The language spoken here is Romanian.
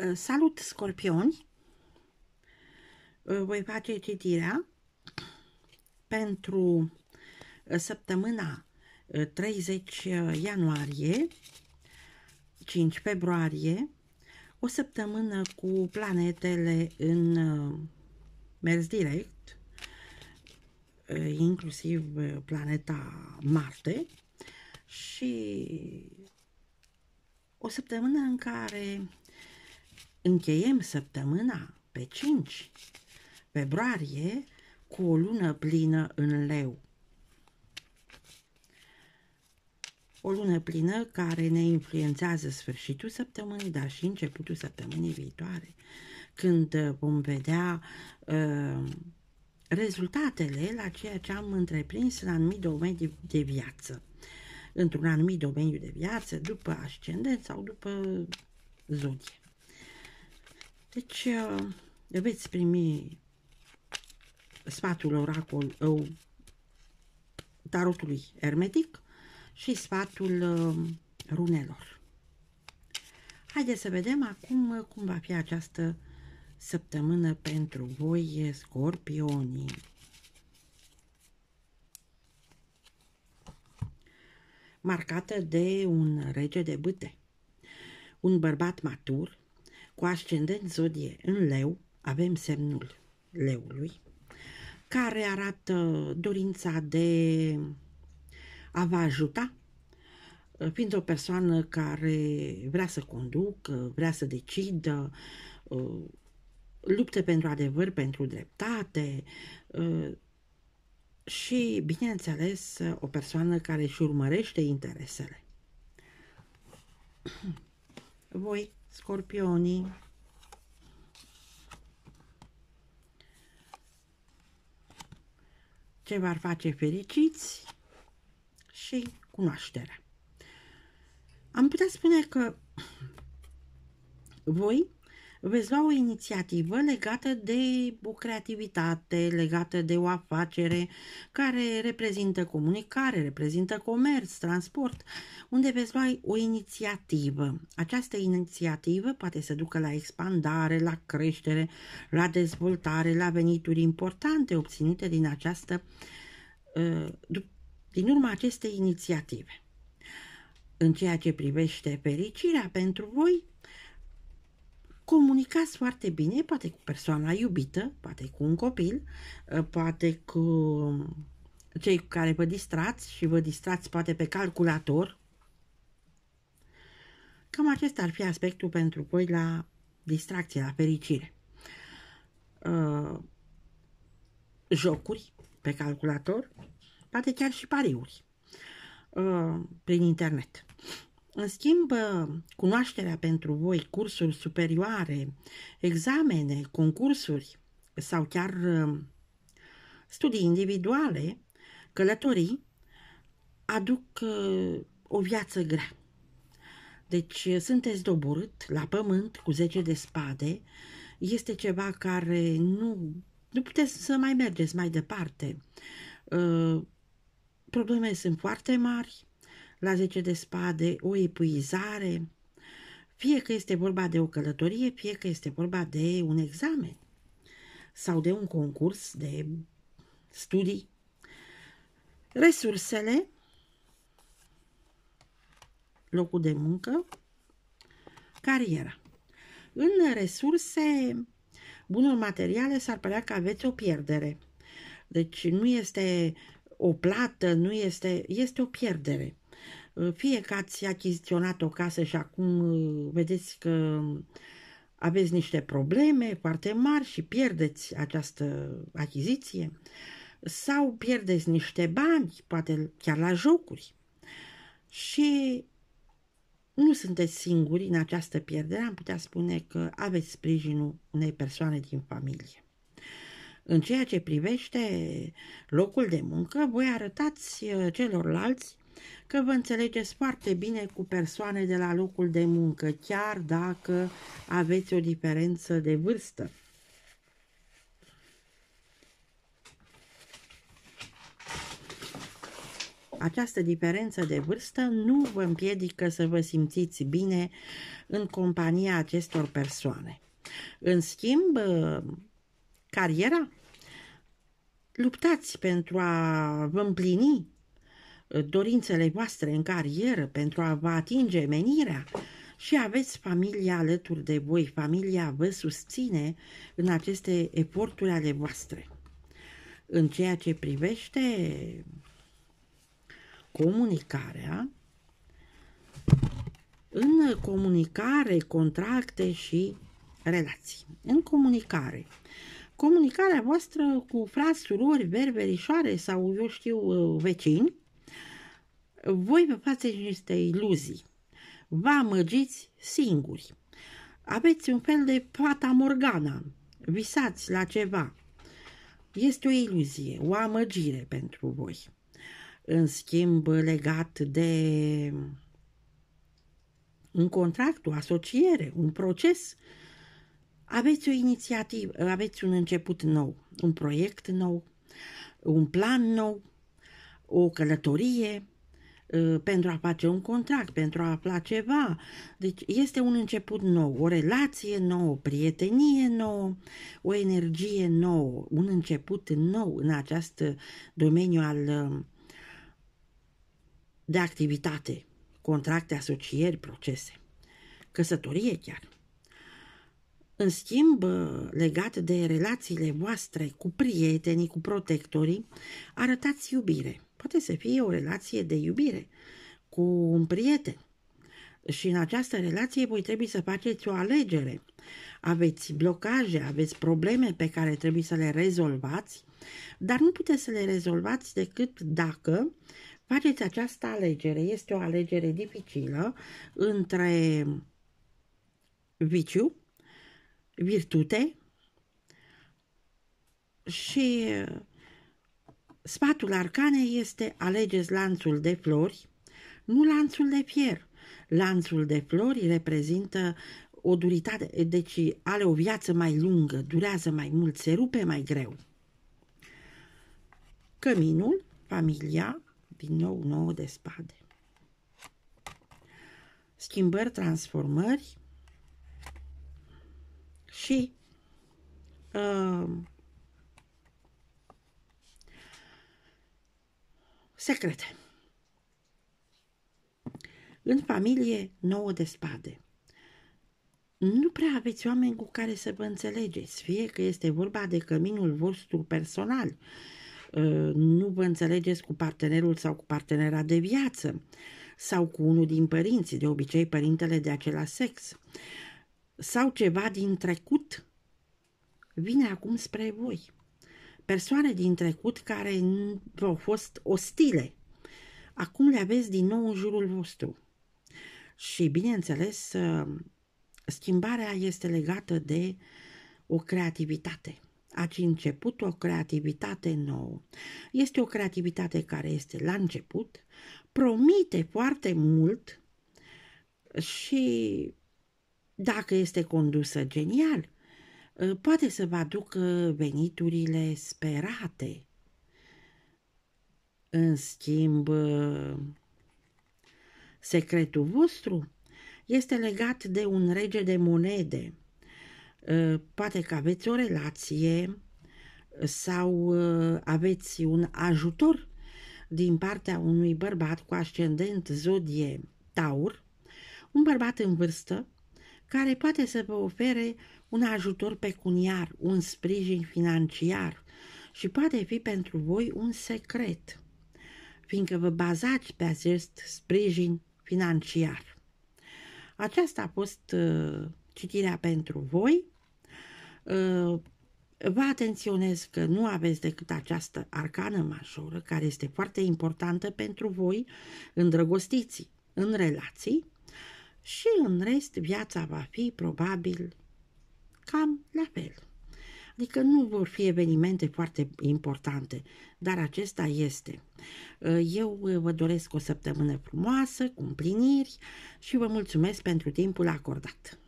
Uh, salut, scorpioni! Uh, voi face citirea pentru uh, săptămâna 30 ianuarie, 5 februarie, o săptămână cu planetele în mers direct, inclusiv planeta Marte și o săptămână în care Încheiem săptămâna pe 5 februarie cu o lună plină în leu. O lună plină care ne influențează sfârșitul săptămânii, dar și începutul săptămânii viitoare, când uh, vom vedea uh, rezultatele la ceea ce am întreprins în anumit domeniu de viață. Într-un anumit domeniu de viață, după ascendent sau după uh, zodie. Deci, uh, veți primi sfatul oracol, uh, tarotului hermetic și sfatul uh, runelor. Haideți să vedem acum cum va fi această săptămână pentru voi, scorpionii. Marcată de un rege de bâte, un bărbat matur, cu ascendent zodie în leu, avem semnul leului, care arată dorința de a vă ajuta, fiind uh, o persoană care vrea să conducă, vrea să decidă, uh, lupte pentru adevăr, pentru dreptate uh, și, bineînțeles, o persoană care își urmărește interesele. Voi scorpionii. Ce v-ar face fericiți și cunoașterea. Am putea spune că voi veți lua o inițiativă legată de o creativitate, legată de o afacere care reprezintă comunicare, reprezintă comerț, transport, unde veți lua o inițiativă. Această inițiativă poate să ducă la expandare, la creștere, la dezvoltare, la venituri importante obținute din această uh, din urma acestei inițiative. În ceea ce privește fericirea pentru voi, comunicați foarte bine, poate cu persoana iubită, poate cu un copil, eh, poate cu cei cu care vă distrați și vă distrați poate pe calculator. Cam acesta ar fi aspectul pentru voi la distracție, la fericire. Uh, jocuri pe calculator, poate chiar și pariuri uh, prin internet. În schimb, cunoașterea pentru voi, cursuri superioare, examene, concursuri sau chiar uh, studii individuale, călătorii, aduc uh, o viață grea. Deci uh, sunteți doborât la pământ cu 10 de spade, este ceva care nu, nu puteți să mai mergeți mai departe. Probleme sunt foarte mari, la 10 de spade, o epuizare, fie că este vorba de o călătorie, fie că este vorba de un examen sau de un concurs de studii. Resursele, locul de muncă, cariera. În resurse, bunuri materiale, s-ar părea că aveți o pierdere. Deci nu este o plată, nu este, este o pierdere. Ă, fie că ați achiziționat o casă și acum ă, vedeți că aveți niște probleme foarte mari și pierdeți această achiziție, sau pierdeți niște bani, poate chiar la jocuri. Și nu sunteți singuri în această pierdere, am putea spune că aveți sprijinul unei persoane din familie. În ceea ce privește locul de muncă, voi arătați ă, celorlalți că vă înțelegeți foarte bine cu persoane de la locul de muncă, chiar dacă aveți o diferență de vârstă. Această diferență de vârstă nu vă împiedică să vă simțiți bine în compania acestor persoane. În schimb, cariera, luptați pentru a vă împlini Uh, dorințele voastre în carieră pentru a vă atinge menirea și aveți familia alături de voi, familia vă susține în aceste eforturi ale voastre. În ceea ce privește comunicarea, în comunicare, contracte și relații. În comunicare. Comunicarea voastră cu frați, surori, verberișoare sau, eu știu, uh, vecini, voi vă faceți niște iluzii. Vă amăgiți singuri. Aveți un fel de fata morgana. Visați la ceva. Este o iluzie, o amăgire pentru voi. În schimb, legat de un contract, o asociere, un proces, aveți o inițiativă, aveți un început nou, un proiect nou, un plan nou, o călătorie, Uh, pentru a face un contract, pentru a afla ceva. Deci este un început nou, o relație nouă, o prietenie nouă, o energie nouă, un început nou în acest domeniu al uh, de activitate, contracte, asocieri, procese, căsătorie chiar. În schimb, legat de relațiile voastre cu prietenii, cu protectorii, arătați iubire. Poate să fie o relație de iubire cu un prieten. Și în această relație voi trebuie să faceți o alegere. Aveți blocaje, aveți probleme pe care trebuie să le rezolvați, dar nu puteți să le rezolvați decât dacă faceți această alegere. Este o alegere dificilă între viciu virtute și uh, sfatul arcanei este alegeți lanțul de flori, nu lanțul de fier. Lanțul de flori reprezintă o duritate, deci are o viață mai lungă, durează mai mult, se rupe mai greu. Căminul, familia, din nou nouă de spade. Schimbări, transformări, și uh, secrete. În familie nouă de spade. Nu prea aveți oameni cu care să vă înțelegeți, fie că este vorba de căminul vostru personal, uh, nu vă înțelegeți cu partenerul sau cu partenera de viață sau cu unul din părinți, de obicei părintele de același sex sau ceva din trecut vine acum spre voi. Persoane din trecut care v-au fost ostile, acum le aveți din nou în jurul vostru. Și, bineînțeles, ă, schimbarea este legată de o creativitate. Ați început o creativitate nouă. Este o creativitate care este la început, promite foarte mult și dacă este condusă genial, uh, poate să vă aducă veniturile sperate. În schimb, uh, secretul vostru este legat de un rege de monede. Uh, poate că aveți o relație sau aveți un ajutor din partea unui bărbat cu ascendent zodie taur, un bărbat în vârstă care poate să vă ofere un ajutor pecuniar, un sprijin financiar și poate fi pentru voi un secret, fiindcă vă bazați pe acest sprijin financiar. Aceasta a fost uh, citirea pentru voi. Uh, Vă atenționez că nu aveți decât această arcană majoră, care este foarte importantă pentru voi în în relații, și în rest viața va fi probabil cam la fel. Adică nu vor fi evenimente foarte importante, dar acesta este. Eu vă doresc o săptămână frumoasă, cu împliniri și vă mulțumesc pentru timpul acordat.